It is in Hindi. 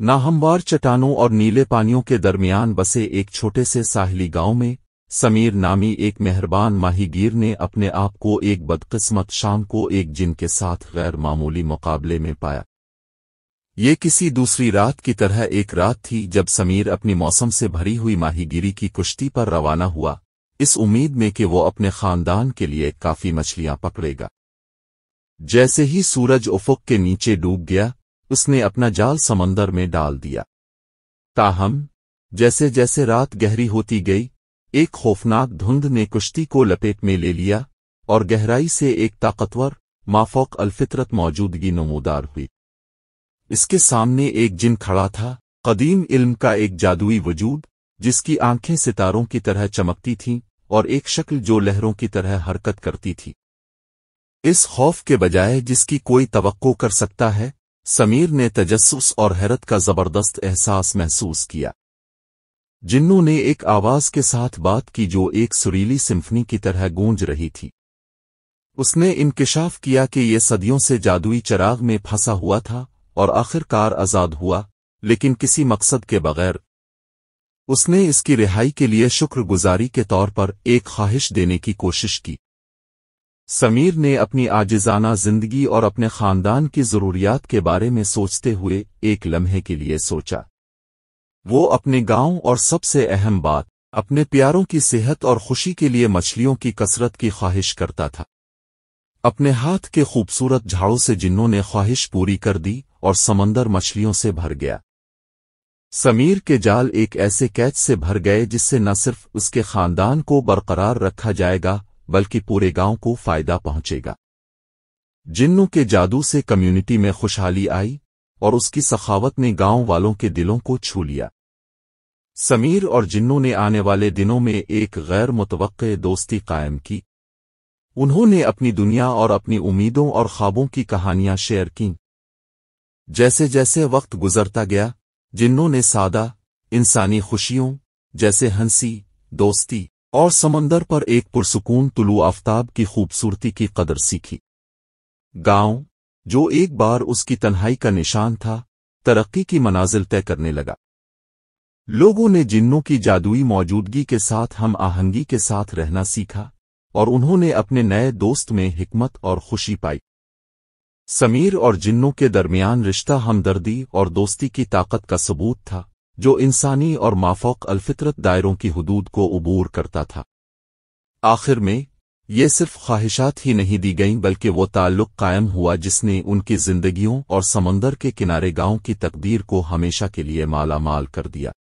नाहमवार चट्टानों और नीले पानियों के दरमियान बसे एक छोटे से साहली गांव में समीर नामी एक मेहरबान माहीगीर ने अपने आप को एक बदकिस्मत शाम को एक जिन के साथ गैर मामूली मुकाबले में पाया ये किसी दूसरी रात की तरह एक रात थी जब समीर अपनी मौसम से भरी हुई माहिगीरी की कुश्ती पर रवाना हुआ इस उम्मीद में कि वो अपने खानदान के लिए काफी मछलियां पकड़ेगा जैसे ही सूरज उफुक के नीचे डूब गया उसने अपना जाल समंदर में डाल दिया ताहम जैसे जैसे रात गहरी होती गई एक खौफनाक धुंध ने कुश्ती को लपेट में ले लिया और गहराई से एक ताकतवर माफोक अलफितरत मौजूदगी नमोदार हुई इसके सामने एक जिन खड़ा था कदीम इल्म का एक जादुई वजूद जिसकी आंखें सितारों की तरह चमकती थीं और एक शक्ल जो लहरों की तरह हरकत करती थी इस खौफ के बजाय जिसकी कोई तवक्को कर सकता है समीर ने तजस्स और हैरत का जबरदस्त एहसास महसूस किया जिन्नू ने एक आवाज के साथ बात की जो एक सुरीली सिम्फनी की तरह गूंज रही थी उसने इंकशाफ किया कि यह सदियों से जादुई चराग में फंसा हुआ था और आखिरकार आज़ाद हुआ लेकिन किसी मकसद के बगैर उसने इसकी रिहाई के लिए शुक्रगुजारी के तौर पर एक ख्वाहिश देने की कोशिश की समीर ने अपनी आजिजाना जिंदगी और अपने खानदान की ज़रूरियात के बारे में सोचते हुए एक लम्हे के लिए सोचा वो अपने गांव और सबसे अहम बात अपने प्यारों की सेहत और खुशी के लिए मछलियों की कसरत की ख्वाहिश करता था अपने हाथ के खूबसूरत झाड़ों से जिन्हों ने ख्वाहिश पूरी कर दी और समंदर मछलियों से भर गया समीर के जाल एक ऐसे कैच से भर गए जिससे न सिर्फ उसके खानदान को बरकरार रखा जाएगा बल्कि पूरे गांव को फायदा पहुंचेगा जिन्नू के जादू से कम्युनिटी में खुशहाली आई और उसकी सखावत ने गांव वालों के दिलों को छू लिया समीर और जिन्नू ने आने वाले दिनों में एक गैर मुतवक़ दोस्ती कायम की उन्होंने अपनी दुनिया और अपनी उम्मीदों और ख्वाबों की कहानियां शेयर कीं जैसे जैसे वक्त गुजरता गया जिन्नों ने सादा इंसानी खुशियों जैसे हंसी दोस्ती और समंदर पर एक पुरसकून तुलू आफ्ताब की खूबसूरती की कदर सीखी गांव जो एक बार उसकी तन्हाई का निशान था तरक्की की मनाजिल तय करने लगा लोगों ने जिन्नों की जादुई मौजूदगी के साथ हम आहंगी के साथ रहना सीखा और उन्होंने अपने नए दोस्त में हिकमत और खुशी पाई समीर और जिन्नों के दरमियान रिश्ता हमदर्दी और दोस्ती की ताकत का सबूत था जो इंसानी और माफोक अलफितरत दायरों की हदूद को अबूर करता था आखिर में ये सिर्फ ख्वाहिशात ही नहीं दी गईं बल्कि वो ताल्लुक कायम हुआ जिसने उनकी जिंदगियों और समंदर के किनारे गांव की तकदीर को हमेशा के लिए मालामाल कर दिया